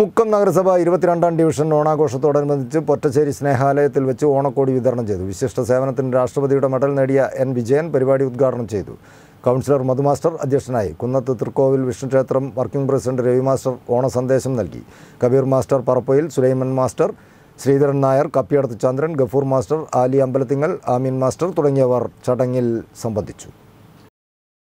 മുക്കം നഗരസഭ ഇരുപത്തിരണ്ടാം ഡിവിഷൻ ഓണാഘോഷത്തോടനുബന്ധിച്ച് പൊറ്റശ്ശേരി സ്നേഹാലയത്തിൽ വെച്ച് ഓണക്കോടി വിതരണം ചെയ്തു വിശിഷ്ട സേവനത്തിന് രാഷ്ട്രപതിയുടെ മെഡൽ നേടിയ എൻ വിജയൻ പരിപാടി ഉദ്ഘാടനം ചെയ്തു കൗൺസിലർ മധുമാസ്റ്റർ അധ്യക്ഷനായി കുന്നത്ത് തൃക്കോവിൽ വിഷ്ണുക്ഷേത്രം വർക്കിംഗ് പ്രസിഡന്റ് രവി മാസ്റ്റർ ഓണ സന്ദേശം നൽകി Kabeer master Parappoyil Sulaiman master Sreedharan Nair Kappiyadath Chandran Gafoor master Ali Ambalathingal Ameen master തുടങ്ങിയവർ ചടങ്ങിൽ സംബന്ധിച്ചു